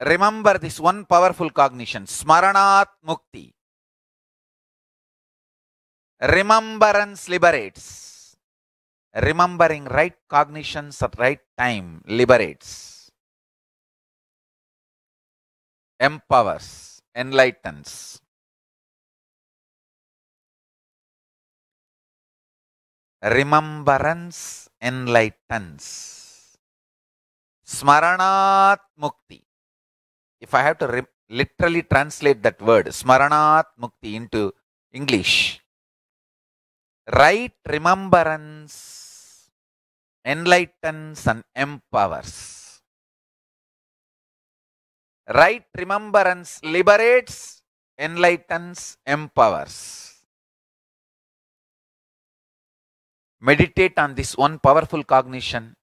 remember this one powerful cognition smaranat mukti remembrance liberates remembering right cognitions at right time liberates empowers enlightens remembrance enlightens smaranat mukti if I have to literally translate that word, Smaranat Mukti, into English, right remembrance enlightens and empowers. Right remembrance liberates, enlightens, empowers. Meditate on this one powerful cognition